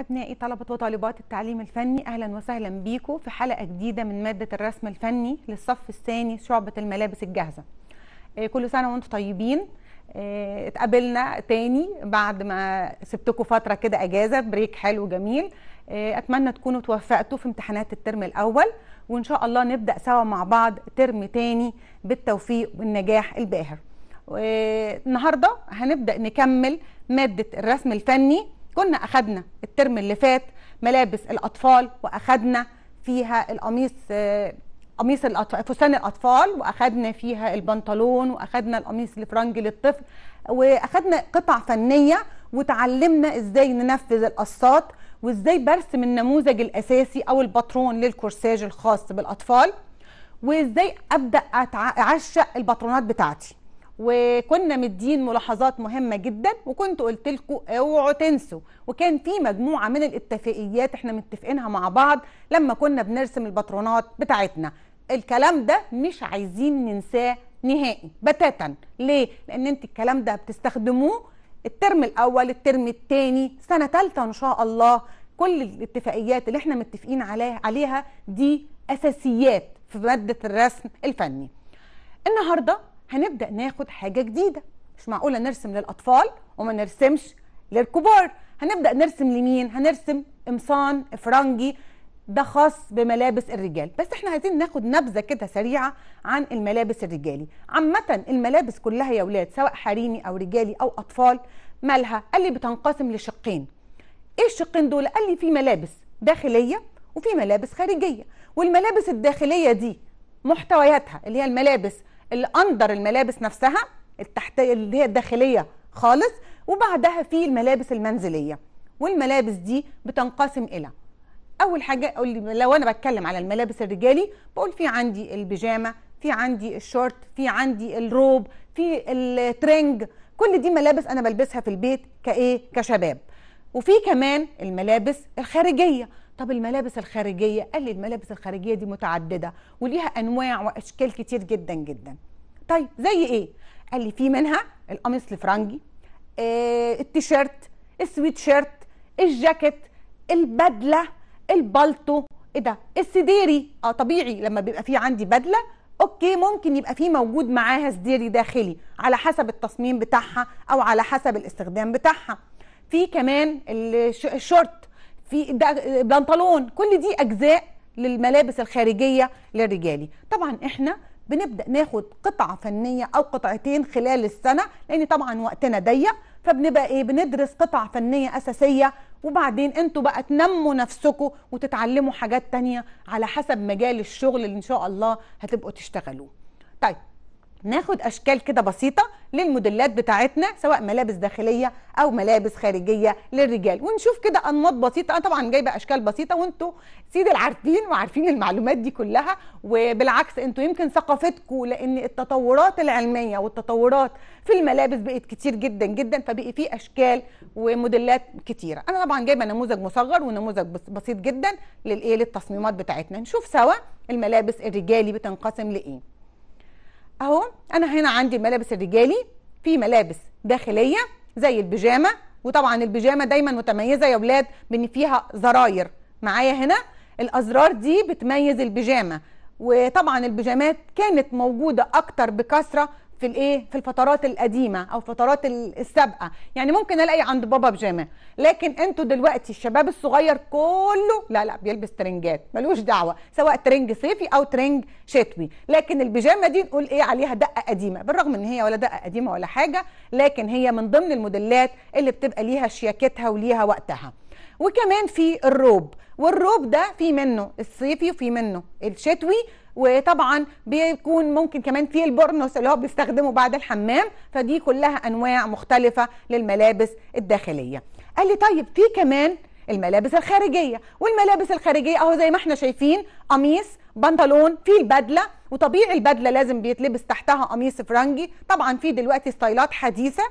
أبنائي طلبة وطالبات التعليم الفني أهلا وسهلا بيكم في حلقة جديدة من مادة الرسم الفني للصف الثاني شعبة الملابس الجاهزة آه، كل سنة وانتم طيبين آه، اتقابلنا تاني بعد ما سبتكم فترة كده أجازة بريك حلو جميل آه، أتمنى تكونوا توفقتوا في امتحانات الترم الأول وإن شاء الله نبدأ سوا مع بعض ترم تاني بالتوفيق والنجاح الباهر النهاردة هنبدأ نكمل مادة الرسم الفني كنا أخدنا الترم اللي فات ملابس الأطفال وأخدنا فيها القميص قميص الأطفال فستان الأطفال وأخدنا فيها البنطلون وأخدنا القميص الفرنجي للطفل وأخدنا قطع فنية وتعلمنا إزاي ننفذ القصات وإزاي برسم النموذج الأساسي أو الباترون للكورساج الخاص بالأطفال وإزاي أبدأ أعشق الباترونات بتاعتي وكنا مدين ملاحظات مهمه جدا وكنت قلت لكم اوعوا تنسوا وكان في مجموعه من الاتفاقيات احنا متفقينها مع بعض لما كنا بنرسم الباترونات بتاعتنا الكلام ده مش عايزين ننساه نهائي بتاتا ليه لان انت الكلام ده بتستخدموه الترم الاول الترم الثاني سنه ثالثه ان شاء الله كل الاتفاقيات اللي احنا متفقين عليها دي اساسيات في ماده الرسم الفني النهارده هنبدا ناخد حاجه جديده مش معقوله نرسم للاطفال وما نرسمش للكبار هنبدا نرسم لمين هنرسم قمصان افرنجي ده خاص بملابس الرجال بس احنا عايزين ناخد نبذه كده سريعه عن الملابس الرجالي عامه الملابس كلها يا ولاد سواء حريمي او رجالي او اطفال مالها قال لي بتنقسم لشقين ايه الشقين دول قال لي في ملابس داخليه وفي ملابس خارجيه والملابس الداخليه دي محتوياتها اللي هي الملابس اللي اندر الملابس نفسها التحتيه اللي هي الداخليه خالص وبعدها في الملابس المنزليه والملابس دي بتنقسم الى اول حاجه لو انا بتكلم على الملابس الرجالي بقول في عندي البيجامه في عندي الشورت في عندي الروب في الترنج كل دي ملابس انا بلبسها في البيت كايه كشباب وفي كمان الملابس الخارجيه طب الملابس الخارجيه قال لي الملابس الخارجيه دي متعدده وليها انواع واشكال كتير جدا جدا طيب زي ايه قال لي في منها القميص الفرنجي آه التيشيرت السويت شيرت الجاكيت البدله البالطو ايه ده السديري اه طبيعي لما بيبقى في عندي بدله اوكي ممكن يبقى في موجود معاها سديري داخلي على حسب التصميم بتاعها او على حسب الاستخدام بتاعها في كمان الشورت في بنطلون كل دي اجزاء للملابس الخارجيه للرجالي طبعا احنا بنبدا ناخد قطعه فنيه او قطعتين خلال السنه لان طبعا وقتنا ضيق فبنبقى ايه بندرس قطع فنيه اساسيه وبعدين انتوا بقى تنموا نفسكم وتتعلموا حاجات تانية على حسب مجال الشغل اللي ان شاء الله هتبقوا تشتغلوه طيب ناخد اشكال كده بسيطه للموديلات بتاعتنا سواء ملابس داخليه او ملابس خارجيه للرجال ونشوف كده انماط بسيطه انا طبعا جايبه اشكال بسيطه وانتوا سيد العارفين وعارفين المعلومات دي كلها وبالعكس انتوا يمكن ثقافتكم لان التطورات العلميه والتطورات في الملابس بقت كتير جدا جدا فبقي في اشكال وموديلات كتيره انا طبعا جايبه نموذج مصغر ونموذج بسيط جدا للايه للتصميمات بتاعتنا نشوف سوا الملابس الرجالي بتنقسم لايه اهو انا هنا عندي الملابس الرجالي في ملابس داخليه زي البيجامه وطبعا البيجامه دايما متميزه يا اولاد بان فيها زراير معايا هنا الازرار دي بتميز البيجامه وطبعا البيجامات كانت موجوده اكتر بكثره في الايه في الفترات القديمه او فترات السابقه يعني ممكن الاقي عند بابا بيجامه لكن انتوا دلوقتي الشباب الصغير كله لا لا بيلبس ترنجات ملوش دعوه سواء ترنج صيفي او ترنج شتوي لكن البيجامه دي نقول ايه عليها دقه قديمه بالرغم ان هي ولا دقه قديمه ولا حاجه لكن هي من ضمن الموديلات اللي بتبقى ليها شياكتها وليها وقتها وكمان في الروب والروب ده في منه الصيفي وفي منه الشتوي وطبعا بيكون ممكن كمان في البورنوس اللي هو بيستخدمه بعد الحمام فدي كلها انواع مختلفه للملابس الداخليه قال لي طيب في كمان الملابس الخارجيه والملابس الخارجيه اهو زي ما احنا شايفين قميص بنطلون في البدله وطبيعي البدله لازم بيتلبس تحتها قميص فرنجي طبعا في دلوقتي ستايلات حديثه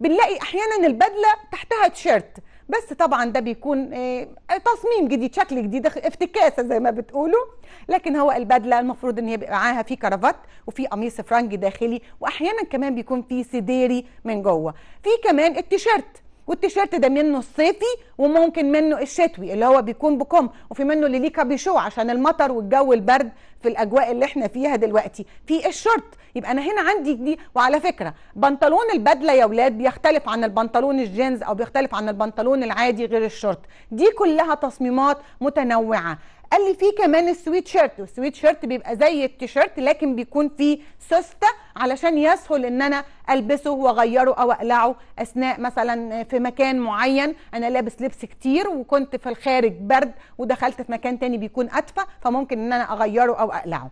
بنلاقي احيانا البدله تحتها تيشرت بس طبعا ده بيكون آه، تصميم جديد شكل جديد افتكاسه زي ما بتقولوا لكن هو البدله المفروض ان هي بيبقى معاها في كرافات وفي قميص فرنج داخلي واحيانا كمان بيكون في سديري من جوه في كمان التيشيرت والتيشيرت ده منه الصيفي وممكن منه الشتوي اللي هو بيكون بكم وفي منه اللي ليه كابيشو عشان المطر والجو البرد في الاجواء اللي احنا فيها دلوقتي في الشورت يبقى انا هنا عندي دي وعلى فكره بنطلون البدله يا ولاد بيختلف عن البنطلون الجينز او بيختلف عن البنطلون العادي غير الشورت دي كلها تصميمات متنوعه قال لي في كمان السويت شيرت والسويت شيرت بيبقى زي التيشيرت لكن بيكون فيه سوسته علشان يسهل ان انا البسه واغيره او اقلعه اثناء مثلا في مكان معين انا لابس لبس كتير وكنت في الخارج برد ودخلت في مكان تاني بيكون ادفى فممكن ان انا اغيره او اقلعه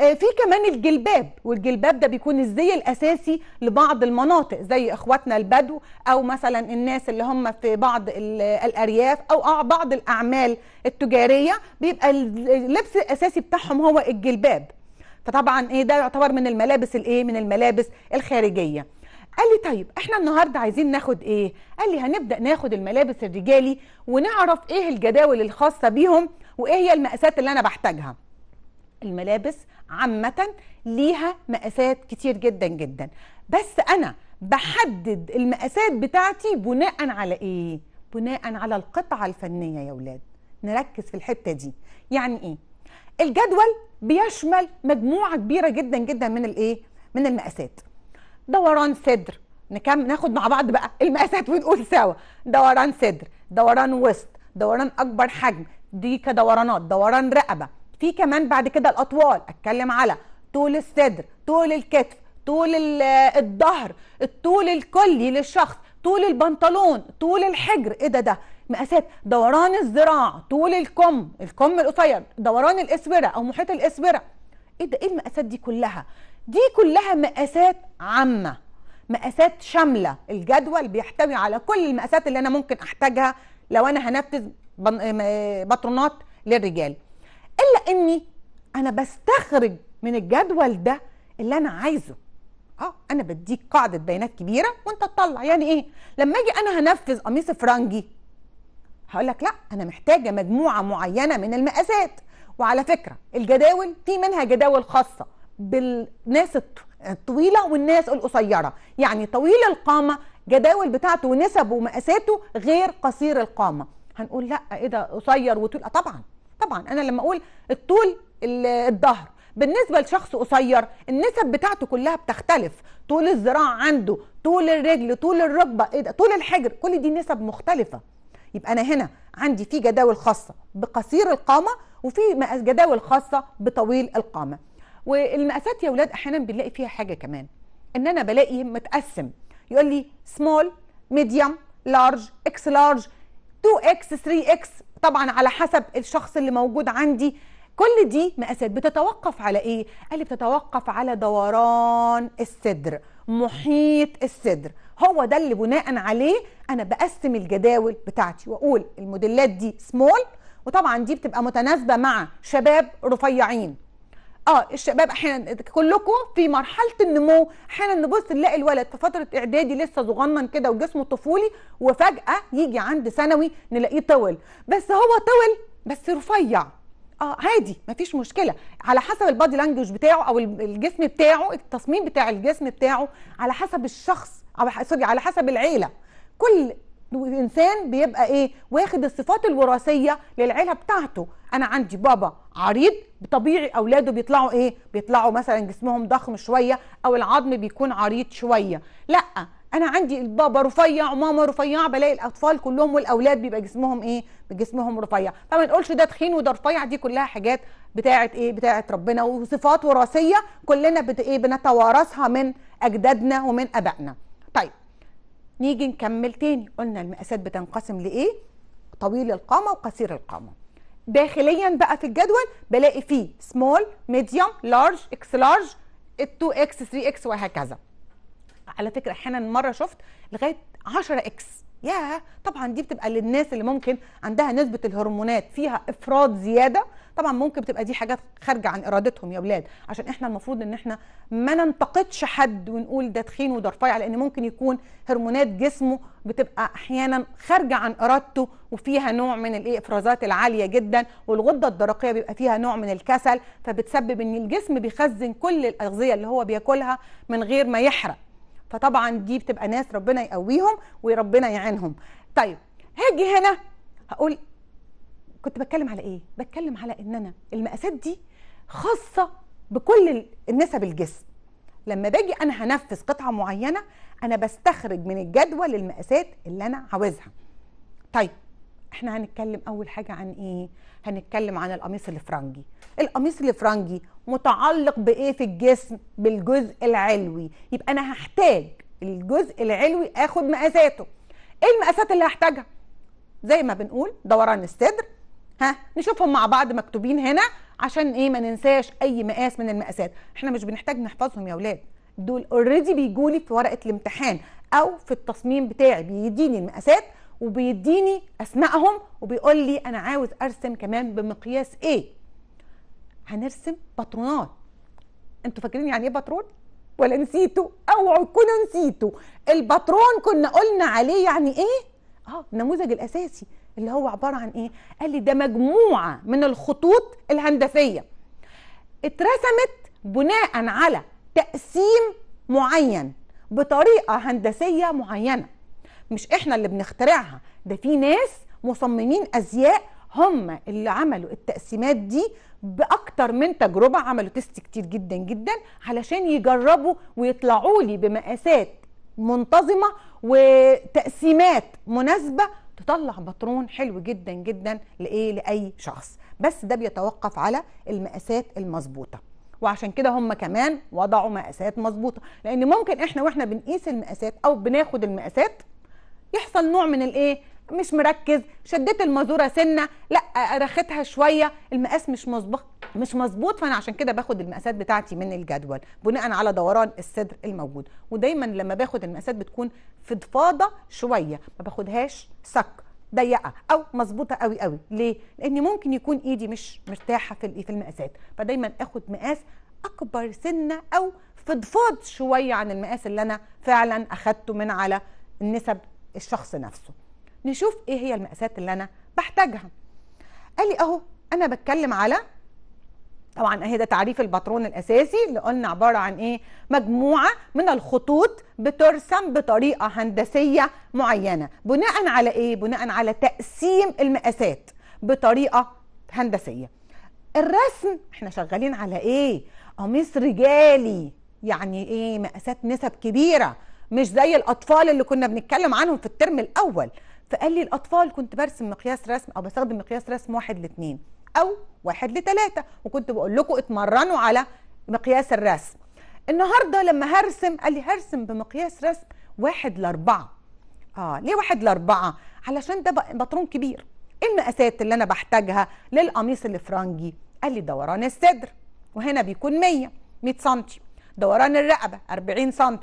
آه، في كمان الجلباب والجلباب ده بيكون الزي الاساسي لبعض المناطق زي اخواتنا البدو او مثلا الناس اللي هم في بعض الارياف او بعض الاعمال التجاريه بيبقى اللبس الاساسي بتاعهم هو الجلباب فطبعا ايه ده يعتبر من الملابس الايه من الملابس الخارجيه قال لي طيب احنا النهارده عايزين ناخد ايه قال لي هنبدا ناخد الملابس الرجالي ونعرف ايه الجداول الخاصه بيهم وايه هي المقاسات اللي انا بحتاجها الملابس عامة ليها مقاسات كتير جدا جدا بس أنا بحدد المقاسات بتاعتي بناء على إيه؟ بناء على القطعة الفنية يا ولاد نركز في الحتة دي يعني إيه؟ الجدول بيشمل مجموعة كبيرة جدا جدا من الإيه؟ من المقاسات دوران صدر نكمل ناخد مع بعض بقى المقاسات ونقول سوا دوران صدر دوران وسط دوران اكبر حجم دي كدورانات دوران رقبه في كمان بعد كده الاطوال اتكلم على طول الصدر طول الكتف طول الظهر الطول الكلي للشخص طول البنطلون طول الحجر ايه ده ده مقاسات دوران الذراع طول الكم الكم القصير دوران الاسوره او محيط الاسوره ايه ده ايه المقاسات دي كلها دي كلها مقاسات عامه مقاسات شامله الجدول بيحتوي على كل المقاسات اللي انا ممكن احتاجها لو انا هنفذ بطرونات للرجال الا اني انا بستخرج من الجدول ده اللي انا عايزه اه انا بديك قاعده بيانات كبيره وانت تطلع يعني ايه لما اجي انا هنفذ قميص فرنجي هقول لك لا انا محتاجه مجموعه معينه من المقاسات وعلى فكره الجداول في منها جداول خاصه بالناس الطويله والناس القصيره يعني طويل القامه جداول بتاعته ونسبه ومقاساته غير قصير القامه هنقول لا ايه ده قصير وطويل طبعا طبعا انا لما اقول الطول الظهر بالنسبه لشخص قصير النسب بتاعته كلها بتختلف طول الذراع عنده طول الرجل طول الركبه ايه ده طول الحجر كل دي نسب مختلفه يبقى انا هنا عندي في جداول خاصه بقصير القامه وفي جداول خاصه بطويل القامه والمقاسات يا ولاد احيانا بنلاقي فيها حاجه كمان ان انا بلاقي متقسم يقول لي سمول ميديوم لارج اكس لارج 2 اكس 3 اكس طبعا على حسب الشخص اللي موجود عندي كل دي مقاسات بتتوقف على ايه قال لي بتتوقف على دوران الصدر محيط الصدر هو ده اللي بناء عليه انا بقسم الجداول بتاعتي واقول الموديلات دي سمول وطبعا دي بتبقى متناسبه مع شباب رفيعين اه الشباب احيانا كلكم في مرحله النمو احيانا نبص نلاقي الولد في فتره اعدادي لسه صغنن كده وجسمه طفولي وفجاه يجي عند ثانوي نلاقيه طول بس هو طول بس رفيع اه عادي مفيش مشكله على حسب البادي لانجوج بتاعه او الجسم بتاعه التصميم بتاع الجسم بتاعه على حسب الشخص او سوري على حسب العيله كل انسان بيبقى ايه واخد الصفات الوراثيه للعيله بتاعته انا عندي بابا عريض طبيعي اولاده بيطلعوا ايه بيطلعوا مثلا جسمهم ضخم شويه او العظم بيكون عريض شويه لا انا عندي البابا رفيع وماما رفيعه بلاقي الاطفال كلهم والاولاد بيبقى جسمهم ايه جسمهم رفيع فما نقولش ده تخين وده رفيع دي كلها حاجات بتاعه ايه بتاعه ربنا وصفات وراثيه كلنا بت ايه بنتوارثها من اجدادنا ومن ابائنا نيجي نكمل تاني قلنا المقاسات بتنقسم لايه طويل القامه وقصير القامه داخليا بقى في الجدول بلاقي فيه سمول ميديوم لارج اكس لارج 2 اكس 3 اكس وهكذا على فكره احيانا مره شفت لغايه 10 اكس يا طبعا دي بتبقى للناس اللي ممكن عندها نسبه الهرمونات فيها افراط زياده طبعا ممكن بتبقى دي حاجات خارجه عن ارادتهم يا اولاد عشان احنا المفروض ان احنا ما ننتقدش حد ونقول ده تخين وده رفيع لان ممكن يكون هرمونات جسمه بتبقى احيانا خارجه عن ارادته وفيها نوع من الايه افرازات العاليه جدا والغده الدرقيه بيبقى فيها نوع من الكسل فبتسبب ان الجسم بيخزن كل الاغذيه اللي هو بياكلها من غير ما يحرق فطبعا دي بتبقى ناس ربنا يقويهم وربنا يعينهم طيب هاجي هنا هقول كنت بتكلم على ايه بتكلم على ان انا المقاسات دي خاصه بكل النسب الجسم لما باجي انا هنفذ قطعه معينه انا بستخرج من الجدول المقاسات اللي انا عاوزها طيب احنا هنتكلم اول حاجه عن ايه هنتكلم عن القميص الفرنجي القميص الفرنجي متعلق بايه في الجسم بالجزء العلوي يبقى انا هحتاج الجزء العلوي اخد مقاساته ايه المقاسات اللي هحتاجها زي ما بنقول دوران الصدر ها نشوفهم مع بعض مكتوبين هنا عشان ايه ما ننساش اي مقاس من المقاسات احنا مش بنحتاج نحفظهم يا اولاد دول اوريدي بيجولي في ورقه الامتحان او في التصميم بتاعي بيديني المقاسات وبيديني اسمائهم وبيقول لي انا عاوز ارسم كمان بمقياس ايه هنرسم باترونات انتوا فاكرين يعني ايه باترون ولا نسيتوا اوعوا تكونوا نسيتوا الباترون كنا قلنا عليه يعني ايه اه النموذج الاساسي اللي هو عباره عن ايه قال لي ده مجموعه من الخطوط الهندسيه اترسمت بناء على تقسيم معين بطريقه هندسيه معينه مش احنا اللي بنخترعها ده في ناس مصممين ازياء هم اللي عملوا التقسيمات دي باكتر من تجربه عملوا تيست كتير جدا جدا علشان يجربوا ويطلعوا لي بمقاسات منتظمه وتقسيمات مناسبه تطلع باترون حلو جدا جدا لايه لاي شخص بس ده بيتوقف على المقاسات المظبوطه وعشان كده هم كمان وضعوا مقاسات مظبوطه لان ممكن احنا واحنا بنقيس المقاسات او بناخد المقاسات يحصل نوع من الايه مش مركز شديت المازوره سنه لا رختها شويه المقاس مش مظبوط مش مظبوط فانا عشان كده باخد المقاسات بتاعتي من الجدول بناء على دوران الصدر الموجود ودايما لما باخد المقاسات بتكون فضفاضه شويه ما باخدهاش سك ضيقه او مظبوطه قوي قوي ليه لان ممكن يكون ايدي مش مرتاحه في في المقاسات فدايما اخد مقاس اكبر سنه او فضفاض شويه عن المقاس اللي انا فعلا اخدته من على النسب الشخص نفسه نشوف ايه هي المقاسات اللي انا بحتاجها قال لي اهو انا بتكلم على طبعا اهي ده تعريف الباترون الاساسي اللي قلنا عباره عن ايه مجموعه من الخطوط بترسم بطريقه هندسيه معينه بناء على ايه بناء على تقسيم المقاسات بطريقه هندسيه الرسم احنا شغالين على ايه قميص رجالي يعني ايه مقاسات نسب كبيره مش زي الاطفال اللي كنا بنتكلم عنهم في الترم الاول فقال لي الاطفال كنت برسم مقياس رسم او بستخدم مقياس رسم واحد لاثنين او واحد لثلاثة وكنت بقول لكم اتمرنوا على مقياس الرسم النهاردة لما هرسم قال لي هرسم بمقياس رسم واحد لاربعة اه ليه واحد لاربعة علشان ده بطرون كبير ايه المقاسات اللي انا بحتاجها للقميص الفرنجي قال لي دوران الصدر وهنا بيكون 100 100 سم دوران الرقبة 40 سم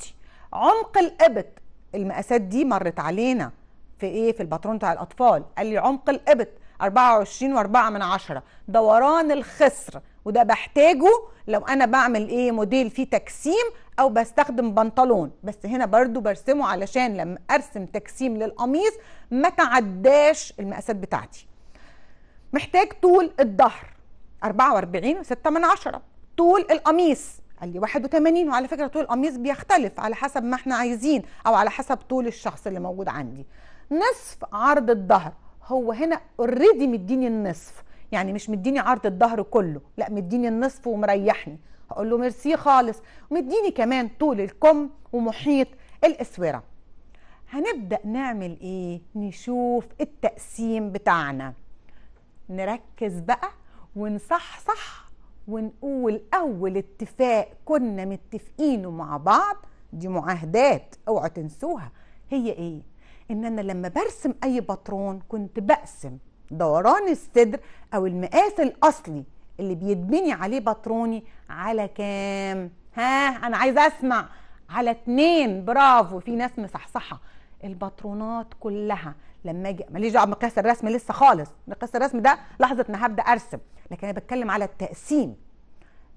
عمق الابط المقاسات دي مرت علينا في ايه في الباترون بتاع الاطفال قال لي عمق الابط 24 و4 من عشرة دوران الخصر وده بحتاجه لو انا بعمل ايه موديل فيه تكسيم او بستخدم بنطلون بس هنا برضو برسمه علشان لما ارسم تكسيم للقميص ما تعداش المقاسات بتاعتي محتاج طول الظهر 44 و6 من عشرة طول القميص قال لي 81 وعلى فكره طول القميص بيختلف على حسب ما احنا عايزين او على حسب طول الشخص اللي موجود عندي نصف عرض الظهر هو هنا اوريدي مديني النصف يعني مش مديني عرض الظهر كله لا مديني النصف ومريحني هقول له ميرسي خالص مديني كمان طول الكم ومحيط الاسوره هنبدا نعمل ايه نشوف التقسيم بتاعنا نركز بقى ونصحصح ونقول أول اتفاق كنا متفقينه مع بعض دي معاهدات اوعوا تنسوها هي إيه؟ إن أنا لما برسم أي باترون كنت بقسم دوران الصدر أو المقاس الأصلي اللي بيتبني عليه باتروني على كام؟ ها أنا عايزة أسمع على اتنين برافو في ناس مصحصحة الباترونات كلها لما اجي ماليش دعوه بمقياس الرسم لسه خالص مقياس الرسم ده لحظه ما هبدا ارسم لكن انا بتكلم على التقسيم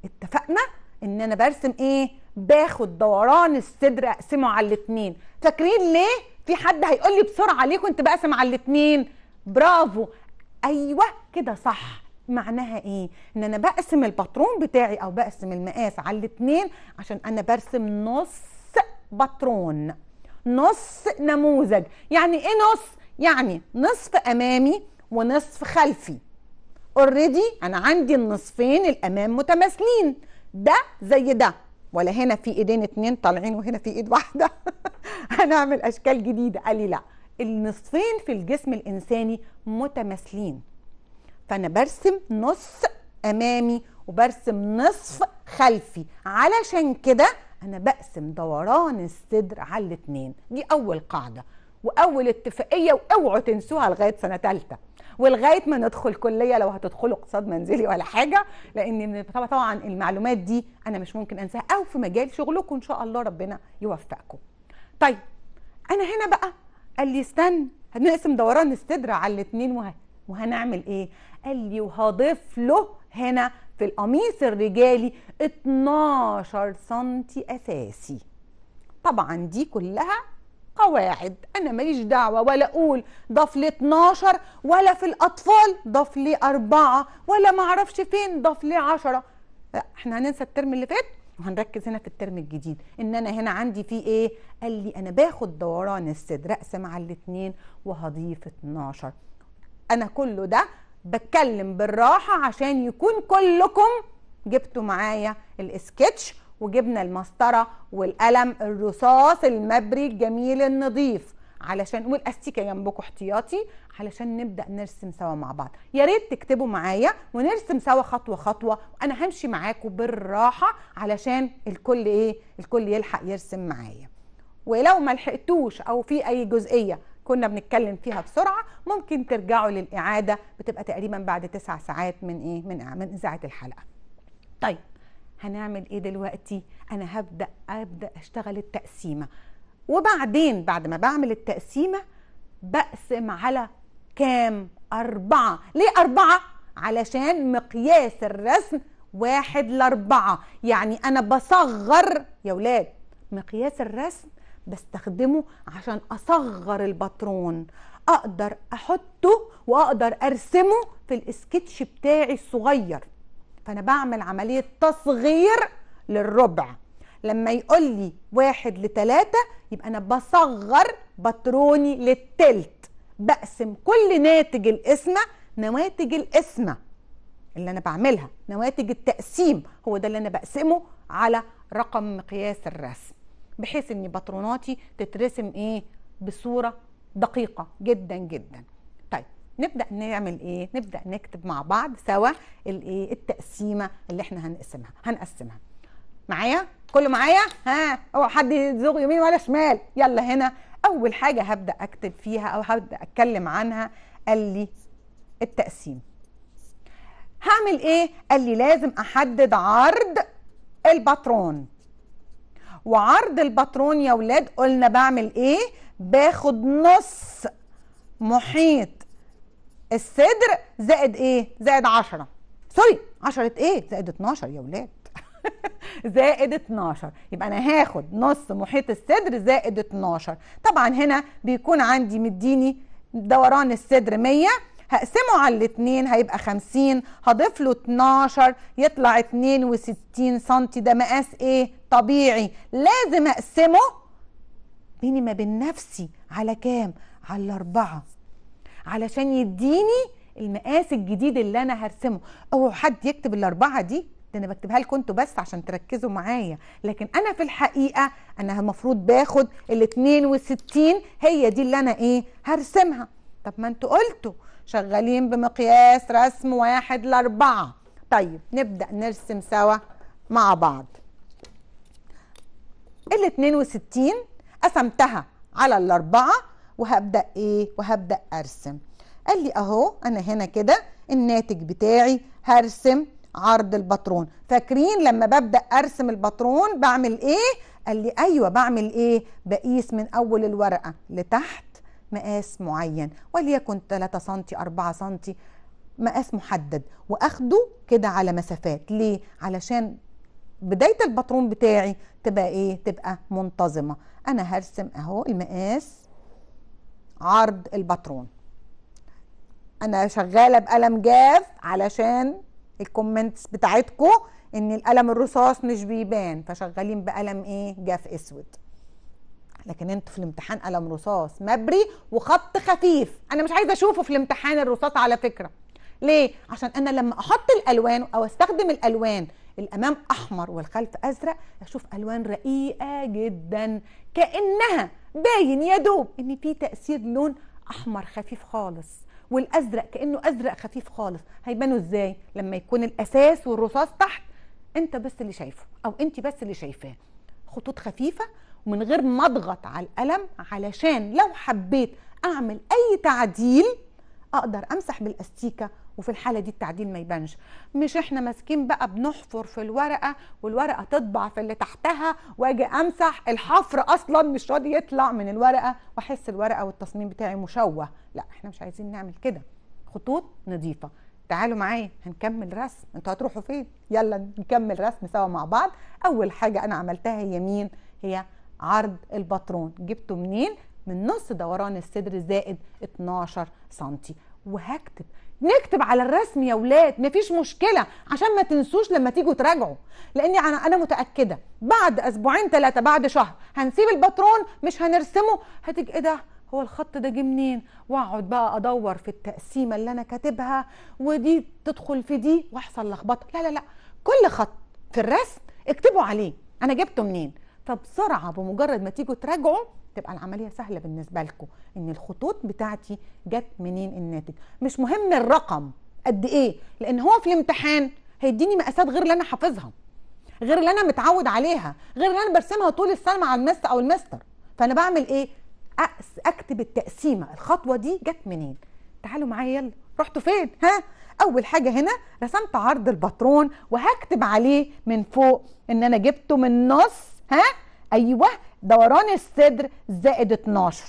اتفقنا ان انا برسم ايه باخد دوران الصدر اقسمه على الاثنين فاكرين ليه في حد هيقول لي بسرعه ليه كنت بقسم على الاثنين برافو ايوه كده صح معناها ايه ان انا بقسم الباترون بتاعي او بقسم المقاس على الاثنين عشان انا برسم نص باترون نص نموذج يعني ايه نص يعني نصف امامي ونصف خلفي اوريدي انا عندي النصفين الامام متماثلين ده زي ده ولا هنا في ايدين اتنين طالعين وهنا في ايد واحده هنعمل اشكال جديده قال لي لا النصفين في الجسم الانساني متماثلين فانا برسم نص امامي وبرسم نصف خلفي علشان كده انا بقسم دوران الصدر على الاتنين دي اول قاعده واول اتفاقيه واوعوا تنسوها لغايه سنه ثالثه ولغايه ما ندخل كليه لو هتدخلوا اقتصاد منزلي ولا حاجه لان طبعا المعلومات دي انا مش ممكن انساها او في مجال شغلكم ان شاء الله ربنا يوفقكم. طيب انا هنا بقى قال لي استنى هنقسم دوران استدرع على الاثنين وه... وهنعمل ايه؟ قال لي وهضيف له هنا في القميص الرجالي 12 سم اساسي. طبعا دي كلها قواعد انا ماليش دعوه ولا اقول ضاف لي 12 ولا في الاطفال ضاف لي 4 ولا ما اعرفش فين ضاف لي 10 احنا هننسى الترم اللي فات وهنركز هنا في الترم الجديد ان انا هنا عندي في ايه قال لي انا باخد دوران السد اقسم على الاثنين وهضيف 12 انا كله ده بتكلم بالراحه عشان يكون كلكم جبتوا معايا الاسكتش وجبنا المسطره والقلم الرصاص المبري الجميل النظيف علشان والاستيكه جنبكم احتياطي علشان نبدا نرسم سوا مع بعض يا ريت تكتبوا معايا ونرسم سوا خطوه خطوه وانا همشي معاكم بالراحه علشان الكل ايه الكل يلحق يرسم معايا ولو ما لحقتوش او في اي جزئيه كنا بنتكلم فيها بسرعه ممكن ترجعوا للاعاده بتبقى تقريبا بعد تسع ساعات من ايه من من اذاعه الحلقه طيب هنعمل ايه دلوقتي انا هبدا ابدا اشتغل التقسيمه وبعدين بعد ما بعمل التقسيمه بقسم على كام أربعة ليه أربعة؟ علشان مقياس الرسم واحد لأربعة يعني أنا بصغر يا ولاد مقياس الرسم بستخدمه عشان أصغر الباترون أقدر أحطه وأقدر أرسمه في الاسكتش بتاعي الصغير فانا بعمل عمليه تصغير للربع لما يقول لي واحد لتلاتة يبقى انا بصغر بطروني للتلت بقسم كل ناتج القسمه نواتج القسمه اللي انا بعملها نواتج التقسيم هو ده اللي انا بقسمه على رقم مقياس الرسم بحيث ان بطروناتي تترسم ايه بصوره دقيقه جدا جدا نبدا نعمل ايه نبدا نكتب مع بعض سوا الايه التقسيمه اللي احنا هنقسمها هنقسمها معايا كله معايا ها اوعى حد يزوغ يمين ولا شمال يلا هنا اول حاجه هبدا اكتب فيها او هبدا اتكلم عنها قال لي التقسيم هعمل ايه قال لي لازم احدد عرض الباترون وعرض الباترون يا ولاد قلنا بعمل ايه باخد نص محيط الصدر زائد ايه زائد 10 سوري 10 ايه زائد 12 يا ولاد زائد 12 يبقى انا هاخد نص محيط الصدر زائد 12 طبعا هنا بيكون عندي مديني دوران الصدر 100 هقسمه على الاثنين هيبقى 50 هضيف له 12 يطلع 62 سم ده مقاس ايه طبيعي لازم اقسمه بيني ما بين نفسي على كام على 4 علشان يديني المقاس الجديد اللي انا هرسمه اوعوا حد يكتب الاربعه دي ده انا بكتبها لكم انتوا بس عشان تركزوا معايا لكن انا في الحقيقه انا المفروض باخد ال 62 هي دي اللي انا ايه هرسمها طب ما انتوا قلتوا شغالين بمقياس رسم واحد لاربعه طيب نبدا نرسم سوا مع بعض ال 62 قسمتها على الاربعه وهبدأ إيه وهبدأ أرسم قال لي أهو أنا هنا كده الناتج بتاعي هرسم عرض الباترون فاكرين لما ببدأ أرسم الباترون بعمل إيه؟ قال لي أيوة بعمل إيه؟ بقيس من أول الورقة لتحت مقاس معين وليكن 3 سم 4 سم مقاس محدد واخده كده على مسافات ليه علشان بدايه الباترون بتاعي تبقى ايه تبقى منتظمه انا هرسم اهو المقاس عرض الباترون انا شغاله بقلم جاف علشان الكومنتس بتاعتكم ان القلم الرصاص مش بيبان فشغالين بقلم ايه جاف اسود لكن انتوا في الامتحان قلم رصاص مبري وخط خفيف انا مش عايزه اشوفه في الامتحان الرصاص على فكره ليه عشان انا لما احط الالوان او استخدم الالوان الامام احمر والخلف ازرق اشوف الوان رقيقه جدا كانها باين يا دوب ان في تاثير لون احمر خفيف خالص والازرق كانه ازرق خفيف خالص هيبانوا ازاي لما يكون الاساس والرصاص تحت انت بس اللي شايفه او انت بس اللي شايفاه خطوط خفيفه ومن غير ما اضغط على القلم علشان لو حبيت اعمل اي تعديل اقدر امسح بالاستيكه وفي الحاله دي التعديل ما يبانش مش احنا ماسكين بقى بنحفر في الورقه والورقه تطبع في اللي تحتها واجي امسح الحفر اصلا مش راضي يطلع من الورقه واحس الورقه والتصميم بتاعي مشوه لا احنا مش عايزين نعمل كده خطوط نظيفه تعالوا معايا هنكمل رسم انتوا هتروحوا فين يلا نكمل رسم سوا مع بعض اول حاجه انا عملتها هي مين هي عرض الباترون جبته منين من نص دوران الصدر زائد 12 سنتي وهكتب نكتب على الرسم يا ولاد مفيش مشكله عشان ما تنسوش لما تيجوا تراجعوا لاني انا انا متاكده بعد اسبوعين ثلاثه بعد شهر هنسيب الباترون مش هنرسمه هتيجي ايه ده هو الخط ده جه منين واقعد بقى ادور في التقسيمه اللي انا كاتبها ودي تدخل في دي واحصل لخبطه لا لا لا كل خط في الرسم اكتبوا عليه انا جبته منين فبسرعه بمجرد ما تيجوا تراجعوا تبقى العمليه سهله بالنسبه لكم ان الخطوط بتاعتي جت منين الناتج مش مهم الرقم قد ايه لان هو في الامتحان هيديني مقاسات غير اللي انا حافظها غير اللي انا متعود عليها غير اللي انا برسمها طول السنه مع المستر او المستر فانا بعمل ايه اكتب التقسيمه الخطوه دي جت منين تعالوا معايا يلا رحتوا فين ها اول حاجه هنا رسمت عرض الباترون وهكتب عليه من فوق ان انا جبته من نص ها ايوه دوران الصدر زائد 12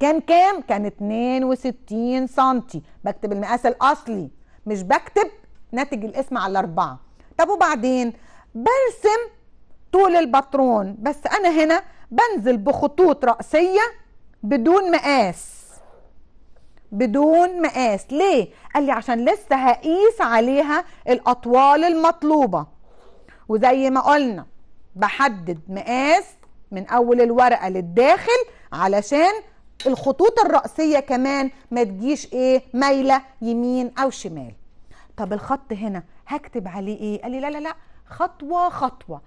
كان كام؟ كان 62 سنتي بكتب المقاس الأصلي مش بكتب ناتج القسم على الأربعة طب وبعدين برسم طول البطرون بس أنا هنا بنزل بخطوط رأسية بدون مقاس بدون مقاس ليه؟ قال لي عشان لسه هقيس عليها الأطوال المطلوبة وزي ما قلنا بحدد مقاس من اول الورقه للداخل علشان الخطوط الرأسية كمان ما تجيش ايه مايلة يمين او شمال طب الخط هنا هكتب عليه ايه قال لي لا لا لا خطوة خطوة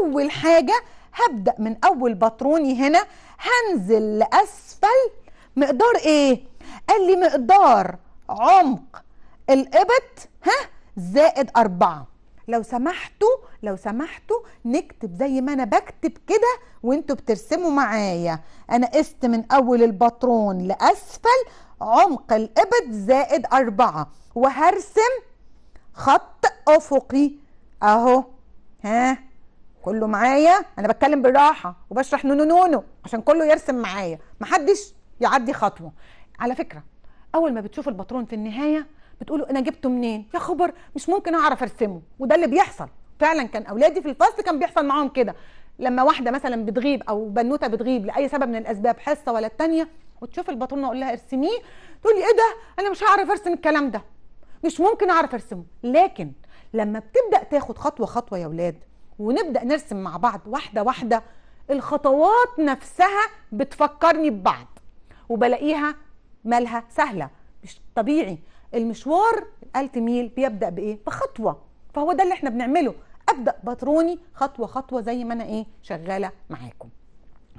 اول حاجة هبدأ من اول بطروني هنا هنزل لاسفل مقدار ايه قال لي مقدار عمق القبط ها زائد أربعة لو سمحتوا لو سمحتوا نكتب زي ما انا بكتب كده وانتوا بترسموا معايا انا قست من اول الباترون لاسفل عمق الابد زائد أربعة وهرسم خط افقي اهو ها كله معايا انا بتكلم بالراحه وبشرح نونو نونو عشان كله يرسم معايا محدش يعدي خطوه على فكره اول ما بتشوف الباترون في النهايه بتقولوا انا جبته منين يا خبر مش ممكن اعرف ارسمه وده اللي بيحصل فعلا كان اولادي في الفصل كان بيحصل معاهم كده لما واحده مثلا بتغيب او بنوته بتغيب لاي سبب من الاسباب حصه ولا الثانيه وتشوف البطرونه اقول لها ارسميه تقول لي ايه ده انا مش هعرف ارسم الكلام ده مش ممكن اعرف ارسمه لكن لما بتبدا تاخد خطوه خطوه يا اولاد ونبدا نرسم مع بعض واحده واحده الخطوات نفسها بتفكرني ببعض وبلاقيها مالها سهله مش طبيعي المشوار الالت ميل بيبدا بايه بخطوه فهو ده اللي احنا بنعمله ابدا باتروني خطوه خطوه زي ما انا ايه شغاله معاكم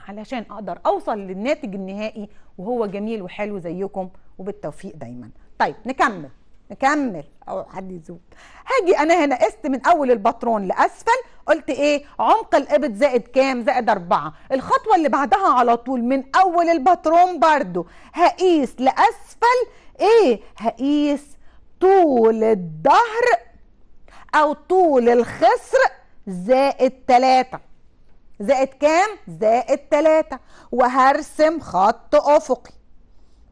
علشان اقدر اوصل للناتج النهائي وهو جميل وحلو زيكم وبالتوفيق دايما طيب نكمل نكمل او حد يزود هاجي انا هنا قست من اول الباترون لاسفل قلت ايه عمق القبط زائد كام زائد أربعة الخطوه اللي بعدها على طول من اول الباترون برضو هقيس لاسفل ايه هقيس طول الظهر أو طول الخصر زائد تلاتة زائد كام؟ زائد تلاتة وهرسم خط أفقي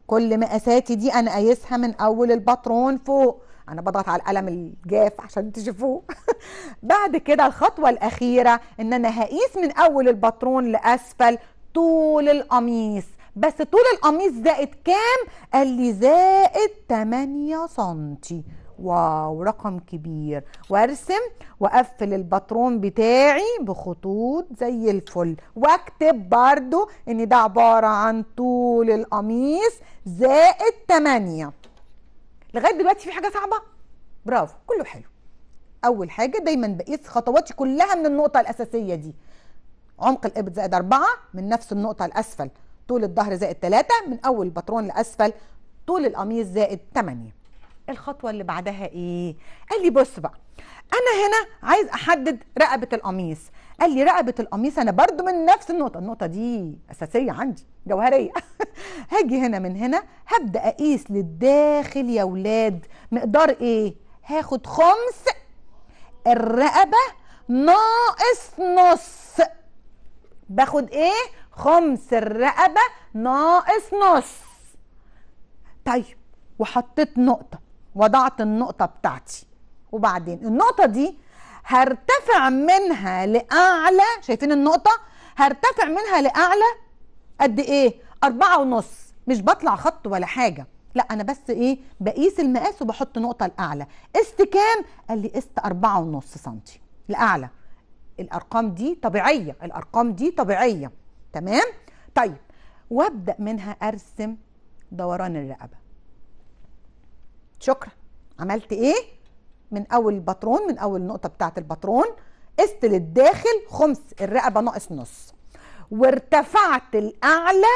كل مقاساتي دي أنا قايسها من أول الباترون فوق انا بضغط على القلم الجاف عشان تشوفوه بعد كده الخطوه الاخيره ان انا هقيس من اول الباترون لاسفل طول القميص بس طول القميص زائد كام قال لي زائد 8 سنتي واو رقم كبير وارسم واقفل الباترون بتاعي بخطوط زي الفل واكتب برضو ان ده عبارة عن طول القميص زائد 8 لغاية دلوقتي في حاجة صعبة برافو كله حلو اول حاجة دايما بقيس خطواتي كلها من النقطة الاساسية دي عمق الابط زائد 4 من نفس النقطة الاسفل طول الظهر زائد 3 من اول الباترون لاسفل طول القميص زائد 8 الخطوه اللي بعدها ايه قال لي بص بقى انا هنا عايز احدد رقبه القميص قال لي رقبه القميص انا برضو من نفس النقطه النقطه دي اساسيه عندي جوهريه هاجي هنا من هنا هبدا اقيس للداخل يا ولاد مقدار ايه هاخد خمس الرقبه ناقص نص باخد ايه خمس الرقبه ناقص نص طيب وحطيت نقطه وضعت النقطة بتاعتي وبعدين النقطة دي هرتفع منها لأعلى شايفين النقطة هرتفع منها لأعلى قد إيه أربعة ونص مش بطلع خط ولا حاجة لا أنا بس إيه بقيس المقاس وبحط نقطة لأعلى است كام قال لي است أربعة ونص سنتي لأعلى الأرقام دي طبيعية الأرقام دي طبيعية تمام طيب وابدأ منها أرسم دوران الرقبة شكرا عملت ايه من اول الباترون من اول نقطه بتاعه الباترون قست للداخل خمس الرقبه ناقص نص وارتفعت الاعلى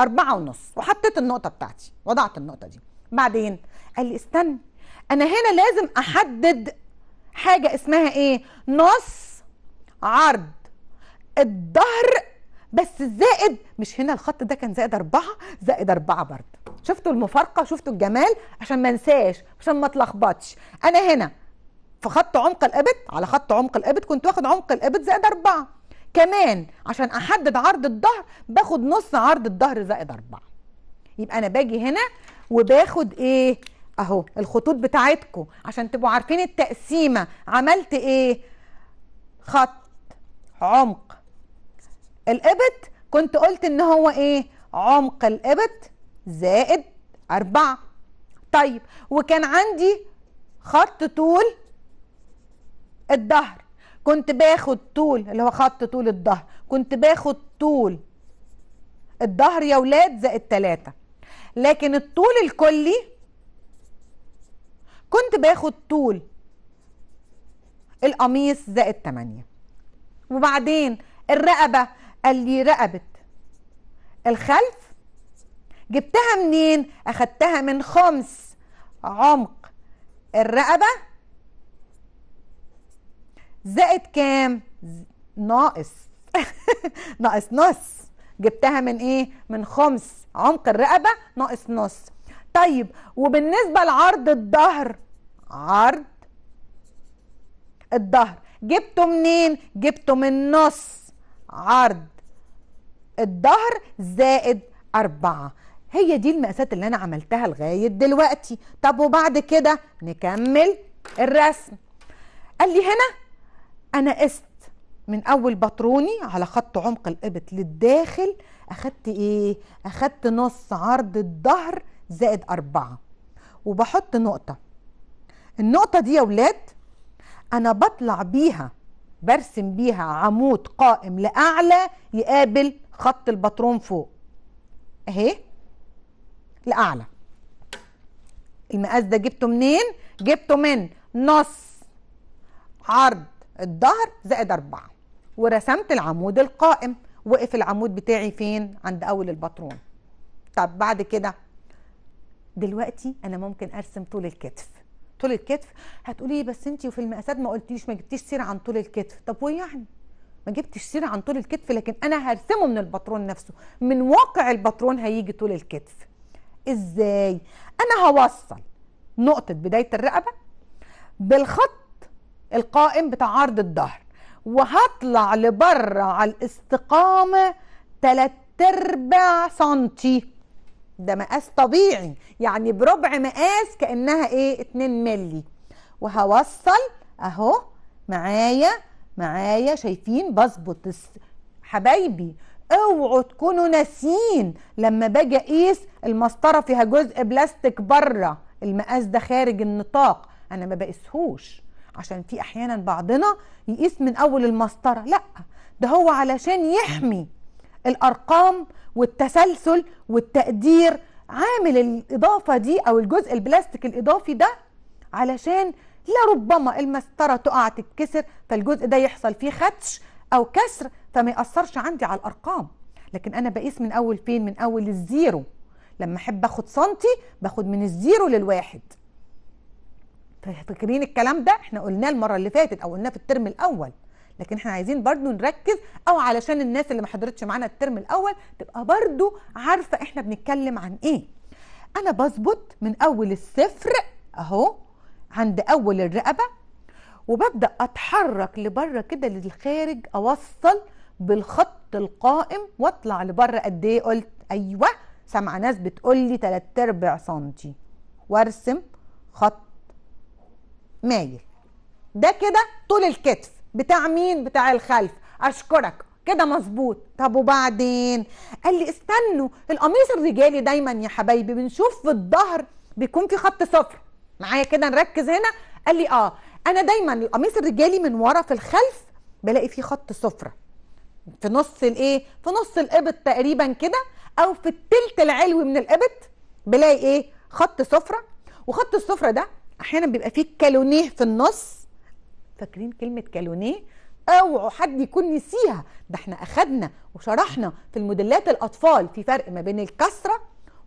أربعة ونص وحطيت النقطة بتاعتي وضعت النقطة دي بعدين قال لي استنى أنا هنا لازم أحدد حاجة اسمها إيه نص عرض الظهر بس الزائد مش هنا الخط ده كان زائد أربعة زائد أربعة برضه شفتوا المفارقه شفتوا الجمال عشان ما انساش عشان ما اتلخبطش انا هنا في خط عمق القبط على خط عمق القبط كنت واخد عمق القبط زائد أربعة كمان عشان احدد عرض الظهر باخد نص عرض الظهر زائد أربعة يبقى انا باجي هنا وباخد ايه اهو الخطوط بتاعتكم عشان تبقوا عارفين التقسيمه عملت ايه خط عمق القبط كنت قلت ان هو ايه عمق القبط زائد أربعة طيب وكان عندي خط طول الظهر كنت باخد طول اللي هو خط طول الظهر كنت باخد طول الظهر يا ولاد زائد تلاتة لكن الطول الكلي كنت باخد طول القميص زائد تمانية وبعدين الرقبة قال لي رقبة الخلف جبتها منين اخدتها من خمس عمق الرقبه زائد كام ناقص ناقص نص جبتها من ايه من خمس عمق الرقبه ناقص نص طيب وبالنسبه لعرض الظهر عرض الظهر جبته منين جبته من نص عرض الظهر زائد أربعة هي دي المقاسات اللي انا عملتها لغايه دلوقتي طب وبعد كده نكمل الرسم قال لي هنا انا قست من اول بطروني على خط عمق القبط للداخل اخدت ايه اخدت نص عرض الظهر زائد أربعة وبحط نقطة النقطة دي يا ولاد أنا بطلع بيها برسم بيها عمود قائم لأعلى يقابل خط البطرون فوق أهي لأعلى المقاس ده جبته منين؟ جبته من نص عرض الظهر زائد أربعة ورسمت العمود القائم وقف العمود بتاعي فين؟ عند أول البطرون طب بعد كده دلوقتي أنا ممكن أرسم طول الكتف طول الكتف هتقولي إيه بس انت وفي المقاسات ما قلتيش ما جبتيش سيره عن طول الكتف طب ويعني ما جبتش سيره عن طول الكتف لكن انا هرسمه من البطرون نفسه من واقع البطرون هيجي طول الكتف ازاي انا هوصل نقطه بدايه الرقبه بالخط القائم بتاع عرض الظهر وهطلع لبره على الاستقامه 3 ارباع سنتي ده مقاس طبيعي يعني بربع مقاس كانها ايه 2 ملي وهوصل اهو معايا معايا شايفين بظبط حبايبي اوعوا تكونوا ناسيين لما باجي اقيس المسطره فيها جزء بلاستيك بره المقاس ده خارج النطاق انا ما بقيسهوش عشان في احيانا بعضنا يقيس من اول المسطره لا ده هو علشان يحمي الارقام والتسلسل والتقدير عامل الاضافه دي او الجزء البلاستيك الاضافي ده علشان لربما المسطره تقع تتكسر فالجزء ده يحصل فيه خدش او كسر فما ياثرش عندي على الارقام لكن انا بقيس من اول فين من اول الزيرو لما احب اخد سنتي باخد من الزيرو للواحد فاكرين الكلام ده احنا قلناه المره اللي فاتت او قلناه في الترم الاول لكن احنا عايزين برضو نركز او علشان الناس اللي ما حضرتش معانا الترم الاول تبقى برضو عارفه احنا بنتكلم عن ايه انا بظبط من اول الصفر اهو عند اول الرقبه وببدا اتحرك لبره كده للخارج اوصل بالخط القائم واطلع لبره قد ايه قلت ايوه سامعه ناس بتقول لي 3 اربع سنتي وارسم خط مايل ده كده طول الكتف بتاع مين بتاع الخلف اشكرك كده مظبوط طب وبعدين قال لي استنوا القميص الرجالي دايما يا حبايبي بنشوف في الظهر بيكون في خط صفر معايا كده نركز هنا قال لي اه انا دايما القميص الرجالي من ورا في الخلف بلاقي فيه خط صفره في نص الايه في نص القبط تقريبا كده او في التلت العلوي من القبط بلاقي ايه خط سفره وخط السفره ده احيانا بيبقى فيه كالونيه في النص فاكرين كلمه كالونيه اوعوا حد يكون نسيها ده احنا اخدنا وشرحنا في الموديلات الاطفال في فرق ما بين الكسره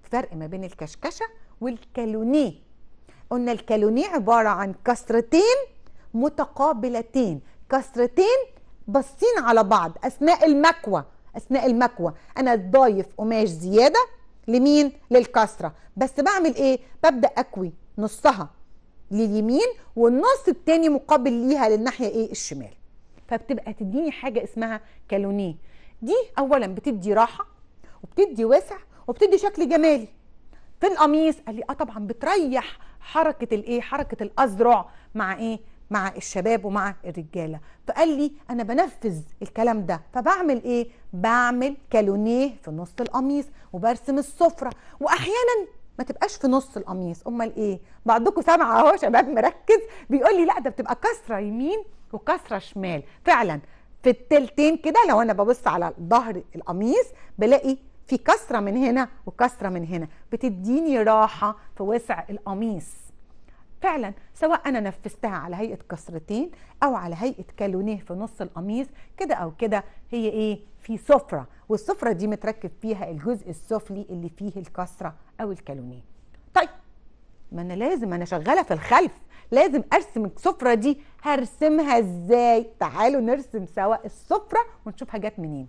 وفرق ما بين الكشكشه والكالونيه قلنا الكالونيه عباره عن كسرتين متقابلتين كسرتين باصين على بعض اثناء المكوى اثناء المكوى انا ضايف قماش زياده لمين للكسره بس بعمل ايه ببدا اكوي نصها لليمين والنص التاني مقابل ليها للناحيه ايه الشمال فبتبقى تديني حاجه اسمها كالونيه دي اولا بتدي راحه وبتدي وسع وبتدي شكل جمالي في القميص قال لي اه طبعا بتريح حركه الايه حركه الاذرع مع ايه مع الشباب ومع الرجاله فقال لي انا بنفذ الكلام ده فبعمل ايه بعمل كالونيه في نص القميص وبرسم السفره واحيانا ما تبقاش في نص القميص امال ايه بعضكم سامع اهو شباب مركز بيقول لي لا ده بتبقى كسره يمين وكسره شمال فعلا في التلتين كده لو انا ببص على ظهر القميص بلاقي في كسره من هنا وكسره من هنا بتديني راحه في وسع القميص فعلا سواء انا نفذتها على هيئه كسرتين او على هيئه كالونيه في نص القميص كده او كده هي ايه في سفره والسفره دي متركب فيها الجزء السفلي اللي فيه الكسره او الكالونيه طيب ما انا لازم انا شغاله في الخلف لازم ارسم السفره دي هرسمها ازاي تعالوا نرسم سواء السفره ونشوفها جت منين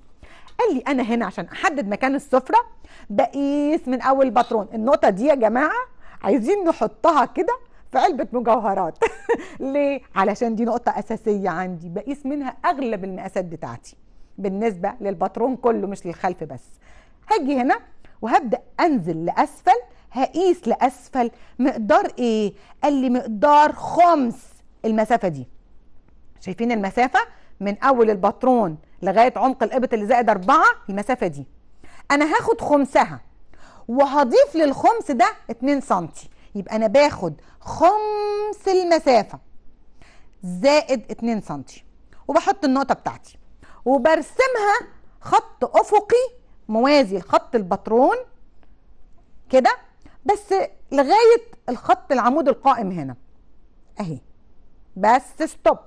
قال لي انا هنا عشان احدد مكان السفره بقيس من اول باترون النقطه دي يا جماعه عايزين نحطها كده في علبه مجوهرات ليه علشان دي نقطه اساسيه عندي بقيس منها اغلب المقاسات بتاعتي بالنسبه للباترون كله مش للخلف بس هاجي هنا وهبدا انزل لاسفل هقيس لاسفل مقدار ايه قال لي مقدار خمس المسافه دي شايفين المسافه من اول الباترون لغايه عمق الابط اللي زائد أربعة المسافه دي انا هاخد خمسها وهضيف للخمس ده 2 سنتي يبقى انا باخد خمس المسافه زائد 2 سنتي وبحط النقطه بتاعتي وبرسمها خط افقي موازي لخط الباترون كده بس لغايه الخط العمود القائم هنا اهي بس ستوب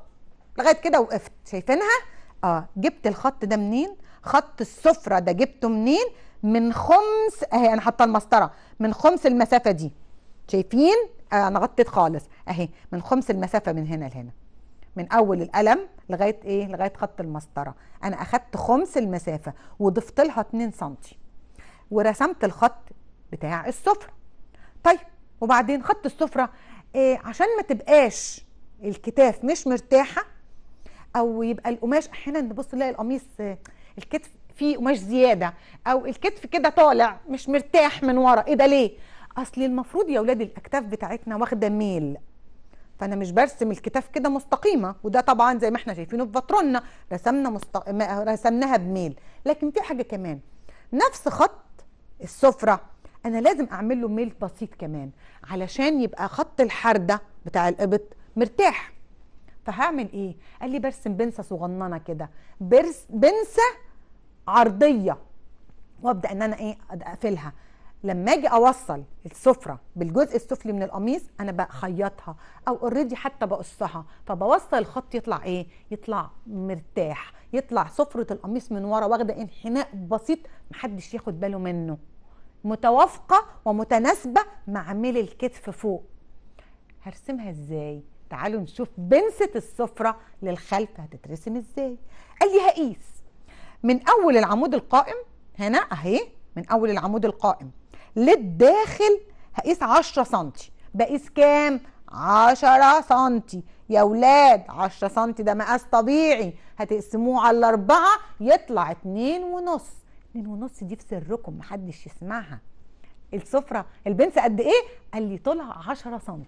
لغايه كده وقفت شايفينها اه جبت الخط ده منين خط السفره ده جبته منين من خمس اهي انا حاطه المسطره من خمس المسافه دي شايفين آه، انا غطيت خالص اهي من خمس المسافه من هنا لهنا من اول القلم لغايه ايه لغايه خط المسطره انا اخدت خمس المسافه وضفت لها 2 سنتي ورسمت الخط بتاع السفره طيب وبعدين خط السفره إيه عشان ما تبقاش الكتاف مش مرتاحه او يبقى القماش احيانا نبص نلاقي القميص آه، الكتف فيه قماش زياده او الكتف كده طالع مش مرتاح من ورا ايه ده ليه اصل المفروض يا اولاد الاكتاف بتاعتنا واخده ميل فانا مش برسم الكتاف كده مستقيمه وده طبعا زي ما احنا شايفينه في فطرنا رسمنا مست... رسمناها بميل لكن في حاجه كمان نفس خط السفره انا لازم اعمل له ميل بسيط كمان علشان يبقى خط الحرده بتاع القبط مرتاح فهعمل ايه قال لي برسم بنسه صغننه كده برس بنسه عرضيه وابدا ان انا ايه اقفلها لما اجي اوصل السفره بالجزء السفلي من القميص انا بخيطها او اوريدي حتى بقصها فبوصل الخط يطلع ايه يطلع مرتاح يطلع سفره القميص من ورا واخده انحناء بسيط محدش ياخد باله منه متوافقه ومتناسبه مع ميل الكتف فوق هرسمها ازاي تعالوا نشوف بنسة السفرة للخلف هتترسم ازاي قال لي هقيس من اول العمود القائم هنا اهي من اول العمود القائم للداخل هقيس 10 سم بقيس كام 10 سم يا ولاد 10 سم ده مقاس طبيعي هتقسموه على الأربعة يطلع 2 ونص 2 ونص دي في سركم محدش يسمعها السفرة البنس قد ايه قال لي طولها 10 سم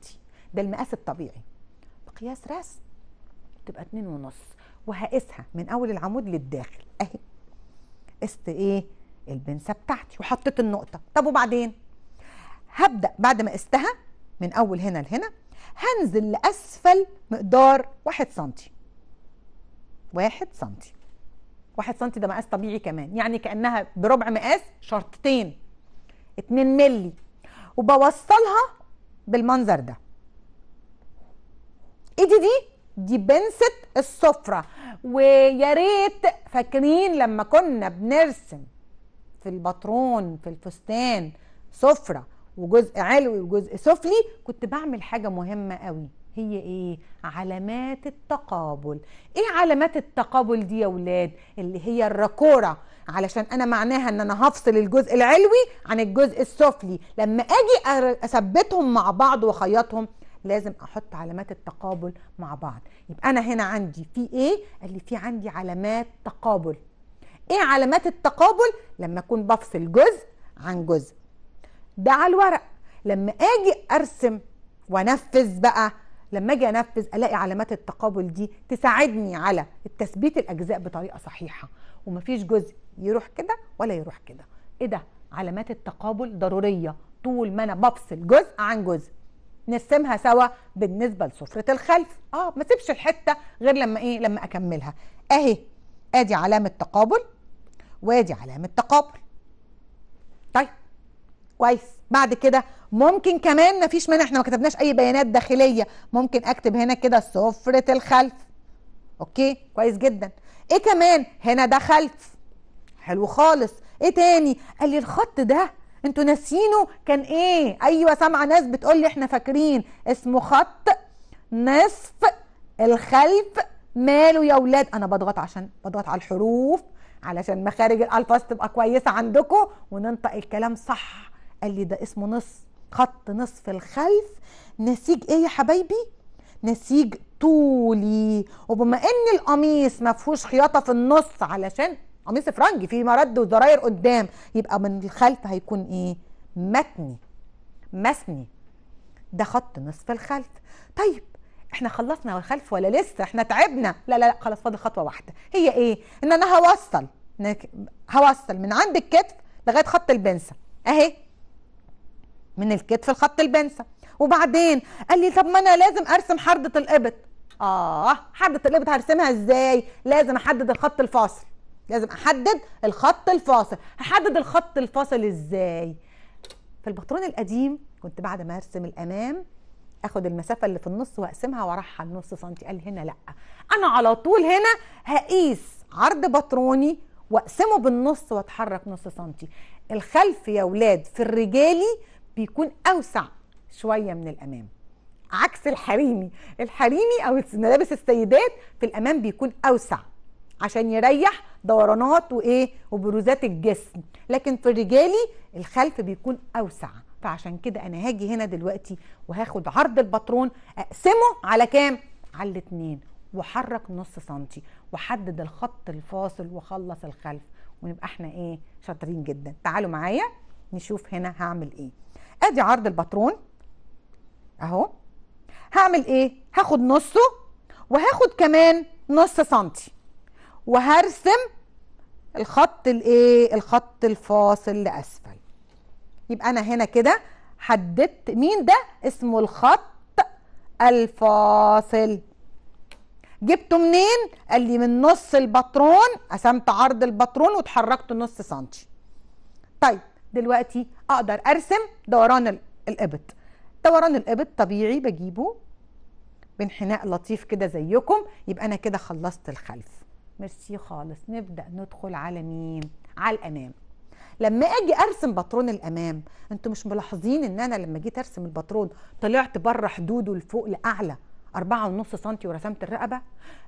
ده المقاس الطبيعي بقياس رسم تبقى 2 ونص وهقيسها من اول العمود للداخل اهي قست ايه البنسة بتاعتي وحطيت النقطة طب وبعدين هبدأ بعد ما قستها من أول هنا لهنا هنزل لأسفل مقدار واحد سنتي واحد سنتي واحد سنتي ده مقاس طبيعي كمان يعني كأنها بربع مقاس شرطتين اتنين ملي وبوصلها بالمنظر ده ايدي دي دي بنسة السفرة ويا ريت فاكرين لما كنا بنرسم في الباترون في الفستان سفره وجزء علوي وجزء سفلي كنت بعمل حاجه مهمه قوي هي ايه علامات التقابل ايه علامات التقابل دي يا ولاد اللي هي الراكوره علشان انا معناها ان انا هفصل الجزء العلوي عن الجزء السفلي لما اجي اثبتهم مع بعض واخيطهم لازم احط علامات التقابل مع بعض يبقى انا هنا عندي في ايه قال لي في عندي علامات تقابل ايه علامات التقابل لما اكون بفصل جزء عن جزء ده على الورق لما اجي ارسم وانفذ بقى لما اجي انفذ الاقي علامات التقابل دي تساعدني على التثبيت الاجزاء بطريقه صحيحه ومفيش جزء يروح كده ولا يروح كده ايه ده علامات التقابل ضروريه طول ما انا بفصل جزء عن جزء نرسمها سوا بالنسبه لسفره الخلف اه ما سيبش الحته غير لما ايه لما اكملها اهي ادي علامه تقابل وادي علامه تقابل طيب كويس بعد كده ممكن كمان مفيش مانع احنا ما كتبناش اي بيانات داخليه ممكن اكتب هنا كده سفره الخلف اوكي كويس جدا ايه كمان هنا ده خلف حلو خالص ايه تاني قال لي الخط ده انتوا ناسيينه كان ايه ايوه سامعه ناس بتقول لي احنا فاكرين اسمه خط نصف الخلف ماله يا ولاد انا بضغط عشان بضغط على الحروف علشان مخارج الالفاظ تبقى كويسه عندكم وننطق الكلام صح قال لي ده اسمه نص خط نصف الخلف نسيج ايه يا حبايبي نسيج طولي وبما ان القميص ما فيهوش خياطه في النص علشان قميص فرنجي فيه مرد وزراير قدام يبقى من الخلف هيكون ايه متني مسني ده خط نصف الخلف طيب احنا خلصنا الخلف ولا لسه احنا تعبنا لا لا لا خلاص فاضل خطوه واحده هي ايه ان انا هوصل هوصل من عند الكتف لغايه خط البنسه اهي من الكتف لخط البنسه وبعدين قال لي طب ما انا لازم ارسم حرده القبط اه حرده القبط هرسمها ازاي لازم احدد الخط الفاصل لازم احدد الخط الفاصل هحدد الخط الفاصل ازاي في البطرون القديم كنت بعد ما ارسم الامام اخد المسافه اللي في النص واقسمها وارحل نص سنتي قال هنا لا انا على طول هنا هقيس عرض بطروني واقسمه بالنص واتحرك نص سنتي الخلف يا ولاد في الرجالي بيكون اوسع شويه من الامام عكس الحريمي الحريمي او ملابس السيدات في الامام بيكون اوسع عشان يريح دورانات وايه وبروزات الجسم لكن في الرجالي الخلف بيكون اوسع فعشان كده انا هاجي هنا دلوقتي وهاخد عرض الباترون اقسمه على كام على الاثنين وحرك نص سنتي وحدد الخط الفاصل وخلص الخلف ونبقى احنا ايه شاطرين جدا تعالوا معايا نشوف هنا هعمل ايه ادي عرض الباترون اهو هعمل ايه هاخد نصه وهاخد كمان نص سنتي وهرسم الخط الايه الخط الفاصل لاسفل يبقى انا هنا كده حددت مين ده اسمه الخط الفاصل جبته منين قال لي من نص الباترون قسمت عرض الباترون وتحركته نص سنتي طيب دلوقتي اقدر ارسم دوران القبط دوران القبط طبيعي بجيبه بانحناء لطيف كده زيكم يبقى انا كده خلصت الخلف ميرسي خالص نبدا ندخل على مين على الامام لما اجي ارسم باترون الامام انتوا مش ملاحظين ان انا لما جيت ارسم الباترون طلعت بره حدوده لفوق لاعلى أربعة ونص سنتي ورسمت الرقبة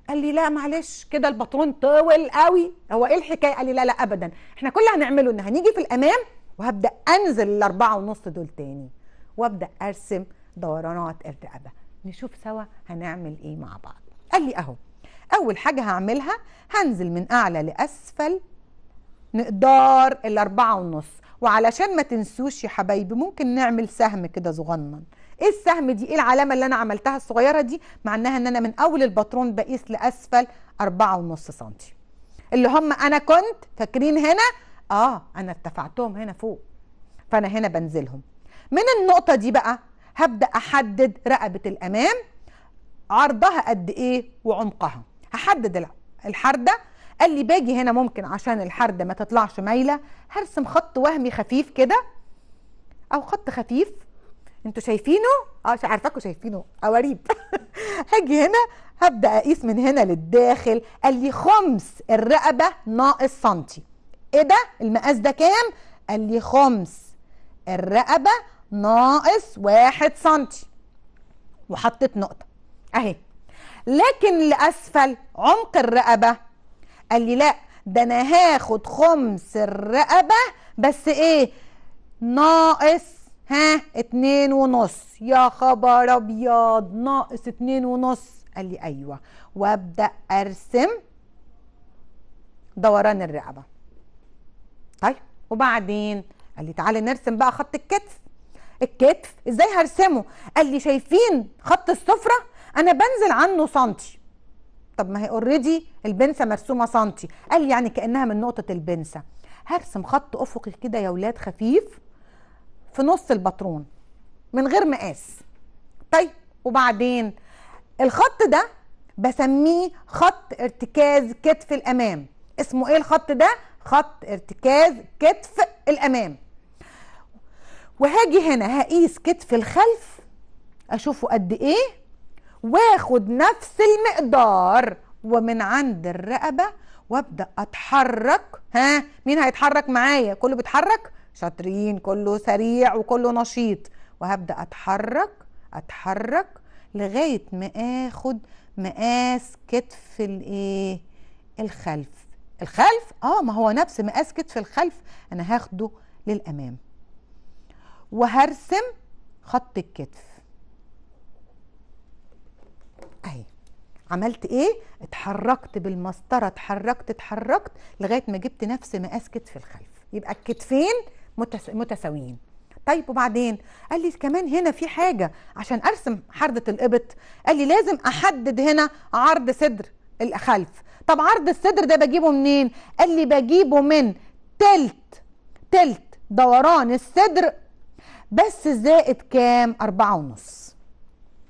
قال لي لا معلش كده الباترون طول قوي هو ايه الحكاية قال لي لا لا أبدا احنا كل اللي هنعمله ان هنيجي في الأمام وهبدأ أنزل الأربعة ونص دول تاني وأبدأ أرسم دورانات الرقبة نشوف سوا هنعمل ايه مع بعض قال لي اهو أول حاجة هعملها هنزل من أعلى لأسفل مقدار الأربعة ونص وعلشان ما تنسوش يا حبايبي ممكن نعمل سهم كده صغنن ايه السهم دي ايه العلامة اللي انا عملتها الصغيرة دي معناها ان انا من اول الباترون بقيس لاسفل اربعة ونص سنتي اللي هم انا كنت فاكرين هنا اه انا ارتفعتهم هنا فوق فانا هنا بنزلهم من النقطة دي بقى هبدأ احدد رقبة الامام عرضها قد ايه وعمقها هحدد الحردة قال لي باجي هنا ممكن عشان الحردة ما تطلعش مايلة هرسم خط وهمي خفيف كده او خط خفيف انتوا شايفينه اه عارفاكم شايفينه قواريب آه، هاجي هنا هبدا اقيس من هنا للداخل قال لي خمس الرقبه ناقص سنتي ايه ده المقاس ده كام قال لي خمس الرقبه ناقص واحد سنتي وحطيت نقطه اهي لكن لاسفل عمق الرقبه قال لي لا ده انا هاخد خمس الرقبه بس ايه ناقص ها اتنين ونص يا خبر ابيض ناقص اتنين ونص قال لي ايوه وابدا ارسم دوران الرقبه طيب وبعدين قال لي تعالي نرسم بقى خط الكتف الكتف ازاي هرسمه قال لي شايفين خط السفره انا بنزل عنه سنتي طب ما هي اوريدي البنسه مرسومه سنتي قال يعني كانها من نقطه البنسه هرسم خط افقي كده يا ولاد خفيف في نص الباترون من غير مقاس طيب وبعدين الخط ده بسميه خط ارتكاز كتف الامام اسمه ايه الخط ده خط ارتكاز كتف الامام وهاجي هنا هقيس كتف الخلف اشوفه قد ايه واخد نفس المقدار ومن عند الرقبه وابدا اتحرك ها مين هيتحرك معايا كله بيتحرك شاطرين كله سريع وكله نشيط وهبدا اتحرك اتحرك لغايه ما اخد مقاس كتف الايه الخلف الخلف اه ما هو نفس مقاس كتف الخلف انا هاخده للامام وهرسم خط الكتف اهي عملت ايه اتحركت بالمسطره اتحركت اتحركت لغايه ما جبت نفس مقاس كتف الخلف يبقى الكتفين متس... متساويين طيب وبعدين قال لي كمان هنا في حاجه عشان ارسم حرده القبط قال لي لازم احدد هنا عرض صدر الخلف طب عرض الصدر ده بجيبه منين قال لي بجيبه من تلت تلت دوران الصدر بس زائد كام أربعة ونص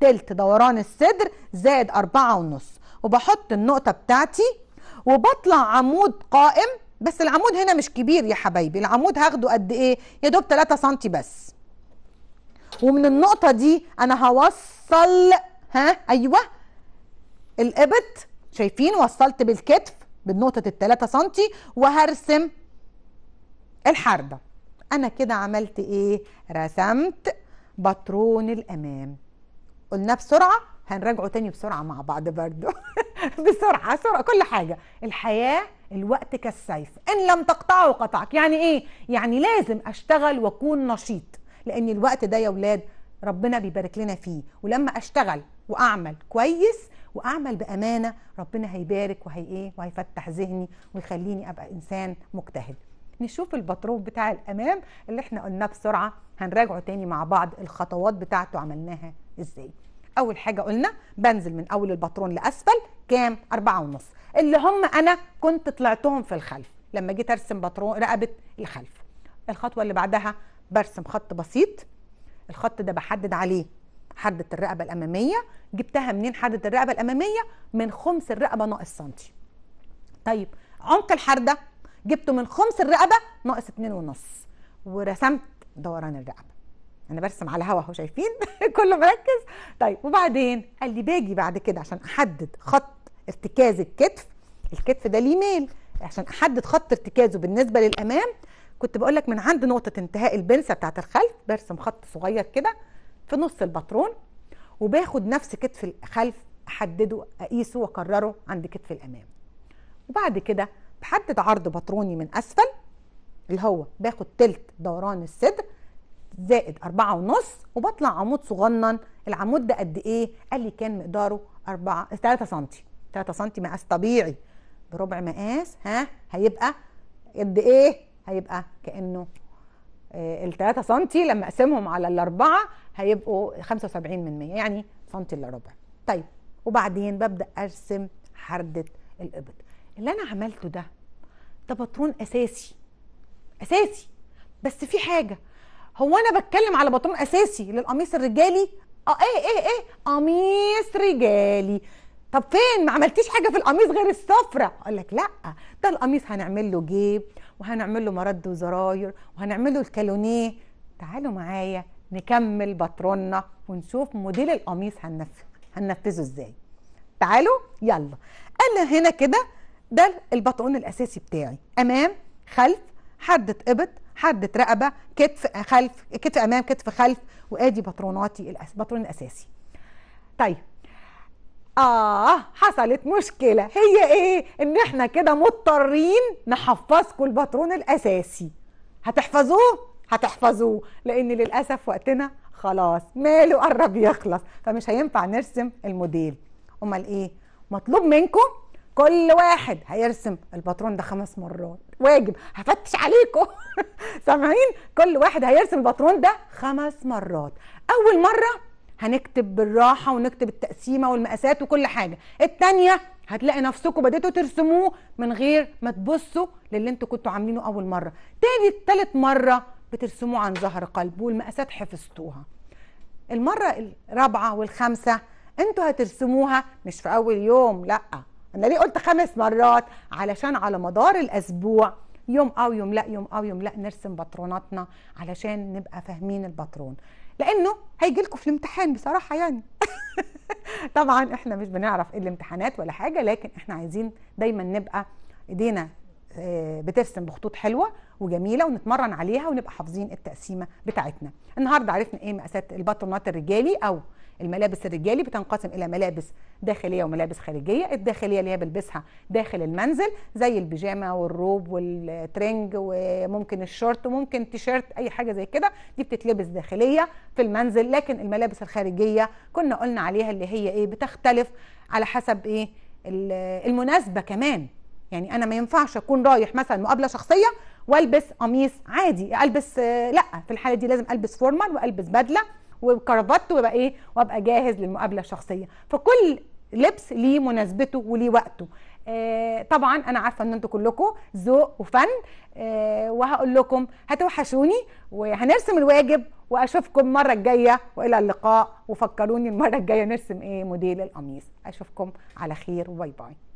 تلت دوران الصدر زائد أربعة ونص وبحط النقطة بتاعتي وبطلع عمود قائم بس العمود هنا مش كبير يا حبايبي العمود هاخده قد ايه يا دوب 3 سم بس ومن النقطة دي انا هوصل ها ايوه القبط شايفين وصلت بالكتف بنقطة التلاتة سنتي وهرسم الحردة انا كده عملت ايه رسمت بطرون الامام قلناه بسرعه هنراجعه تاني بسرعه مع بعض برضو بسرعه سرعه كل حاجه الحياه الوقت كالسيف ان لم تقطعه قطعك يعني ايه يعني لازم اشتغل واكون نشيط لان الوقت ده يا ولاد ربنا بيبارك لنا فيه ولما اشتغل واعمل كويس واعمل بامانه ربنا هيبارك وهي ايه وهيفتح ذهني ويخليني ابقى انسان مجتهد نشوف البطروف بتاع الامام اللي احنا قلناه بسرعه هنراجعه تاني مع بعض الخطوات بتاعته عملناها ازاي اول حاجه قلنا بنزل من اول الباترون لاسفل كام أربعة ونص اللي هم انا كنت طلعتهم في الخلف لما جيت ارسم باترون رقبه الخلف الخطوه اللي بعدها برسم خط بسيط الخط ده بحدد عليه حدة الرقبة الأمامية جبتها منين حدة الرقبة الأمامية من خمس الرقبة ناقص سنتي طيب عمق الحردة جبته من خمس الرقبة ناقص اتنين ونص ورسمت دوران الرقبة انا برسم على هوا اهو شايفين كله مركز طيب وبعدين قال لي باجي بعد كده عشان احدد خط ارتكاز الكتف الكتف ده ليه ميل عشان احدد خط ارتكازه بالنسبه للامام كنت بقول لك من عند نقطه انتهاء البنسه بتاعه الخلف برسم خط صغير كده في نص الباترون وباخد نفس كتف الخلف احدده اقيسه واكرره عند كتف الامام وبعد كده بحدد عرض باتروني من اسفل اللي هو باخد تلت دوران الصدر زائد أربعة ونص وبطلع عمود صغنن العمود ده قد إيه؟ قال لي كان مقداره أربعة 3 سنتي 3 سنتي مقاس طبيعي بربع مقاس ها هيبقى قد إيه؟ هيبقى كأنه آه، ال 3 سنتي لما اقسمهم على الاربعه هيبقوا 75 من 100 يعني سنتي الا ربع طيب وبعدين ببدا ارسم حرده القبط اللي انا عملته ده ده بطرون اساسي اساسي بس في حاجه هو انا بتكلم على بنطلون اساسي للقميص الرجالي اه ايه ايه ايه قميص رجالي طب فين ما عملتيش حاجه في القميص غير السفره اقول لك لا ده القميص هنعمل له جيب وهنعمل له مرد وزراير وهنعمل له الكالونيه تعالوا معايا نكمل بطروننا ونشوف موديل القميص هننفذه هننفذه ازاي تعالوا يلا انا هنا كده ده البطرون الاساسي بتاعي امام خلف حدة قبط حدة رقبة كتف خلف كتف أمام كتف خلف وآدي باتروناتي الأس بطرون الأساسي طيب آه حصلت مشكلة هي إيه؟ إن إحنا كده مضطرين نحفظكم الباترون الأساسي هتحفظوه؟ هتحفظوه لأن للأسف وقتنا خلاص ماله قرب يخلص فمش هينفع نرسم الموديل أمال إيه؟ مطلوب منكم كل واحد هيرسم الباترون ده خمس مرات واجب هفتش عليكم سامعين كل واحد هيرسم الباترون ده خمس مرات اول مره هنكتب بالراحه ونكتب التقسيمه والمقاسات وكل حاجه الثانيه هتلاقي نفسكم بديتوا ترسموه من غير ما تبصوا للي انتوا كنتوا عاملينه اول مره تاني ثالث مره بترسموه عن ظهر قلب والمقاسات حفظتوها المره الرابعه والخامسه انتوا هترسموها مش في اول يوم لا انا ليه قلت خمس مرات علشان على مدار الاسبوع يوم او يوم لا يوم او يوم لا نرسم باتروناتنا علشان نبقى فاهمين الباترون لانه هيجي لكم في الامتحان بصراحه يعني طبعا احنا مش بنعرف ايه الامتحانات ولا حاجه لكن احنا عايزين دايما نبقى ايدينا آه، بترسم بخطوط حلوه وجميله ونتمرن عليها ونبقى حافظين التقسيمه بتاعتنا النهارده عرفنا ايه مقاسات الباترونات الرجالي او الملابس الرجالي بتنقسم الى ملابس داخليه وملابس خارجيه الداخليه اللي هي بلبسها داخل المنزل زي البيجامه والروب والترنج وممكن الشورت وممكن تيشيرت اي حاجه زي كده دي بتتلبس داخليه في المنزل لكن الملابس الخارجيه كنا قلنا عليها اللي هي ايه بتختلف على حسب ايه المناسبه كمان يعني انا ما ينفعش اكون رايح مثلا مقابله شخصيه والبس قميص عادي البس آه، لا في الحاله دي لازم البس فورمال والبس بدله وكرافات وبقى ايه وابقى جاهز للمقابله الشخصيه فكل لبس ليه مناسبته وليه وقته آه طبعا انا عارفه ان انتوا كلكم ذوق وفن آه وهقول لكم هتوحشوني وهنرسم الواجب واشوفكم المره الجايه والى اللقاء وفكروني المره الجايه نرسم ايه موديل القميص اشوفكم على خير وباي باي